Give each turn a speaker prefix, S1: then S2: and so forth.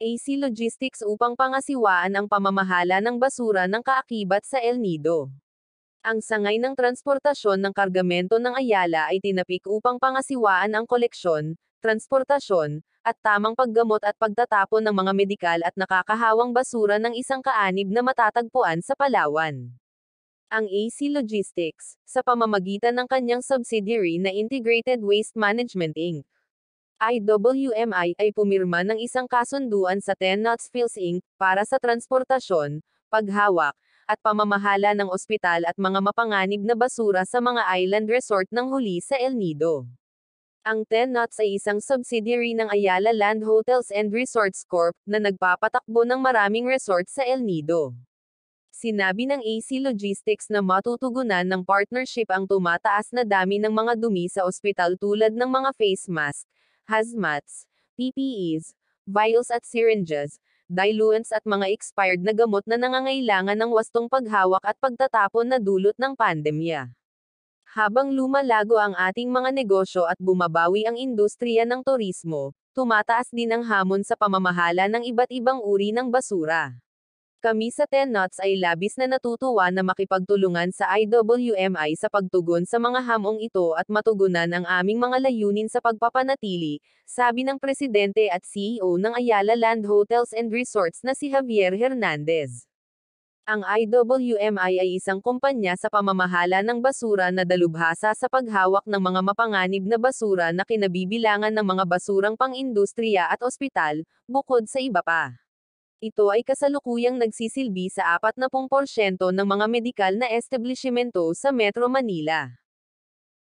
S1: AC Logistics upang pangasiwaan ang pamamahala ng basura ng kaakibat sa El Nido. Ang sangay ng transportasyon ng kargamento ng Ayala ay tinapik upang pangasiwaan ang koleksyon, transportasyon, at tamang paggamot at pagtatapon ng mga medikal at nakakahawang basura ng isang kaanib na matatagpuan sa Palawan. Ang AC Logistics, sa pamamagitan ng kanyang subsidiary na Integrated Waste Management Inc., IWMI ay pumirma ng isang kasunduan sa 10 Knots Fields Inc. para sa transportasyon, paghawak, at pamamahala ng ospital at mga mapanganib na basura sa mga island resort ng huli sa El Nido. Ang 10 Knots ay isang subsidiary ng Ayala Land Hotels and Resorts Corp. na nagpapatakbo ng maraming resort sa El Nido. Sinabi ng AC Logistics na matutugunan ng partnership ang tumataas na dami ng mga dumi sa ospital tulad ng mga face mask, hazmats, PPEs, vials at syringes, diluents at mga expired na gamot na nangangailangan ng wastong paghawak at pagtatapon na dulot ng pandemya. Habang lumalago ang ating mga negosyo at bumabawi ang industriya ng turismo, tumataas din ang hamon sa pamamahala ng iba't ibang uri ng basura. Kami sa 10 Knots ay labis na natutuwa na makipagtulungan sa IWMI sa pagtugon sa mga hamong ito at matugunan ang aming mga layunin sa pagpapanatili, sabi ng presidente at CEO ng Ayala Land Hotels and Resorts na si Javier Hernandez. Ang IWMI ay isang kumpanya sa pamamahala ng basura na dalubhasa sa paghawak ng mga mapanganib na basura na kinabibilangan ng mga basurang pang-industriya at ospital, bukod sa iba pa. Ito ay kasalukuyang nagsisilbi sa 40% ng mga medikal na establishmento sa Metro Manila.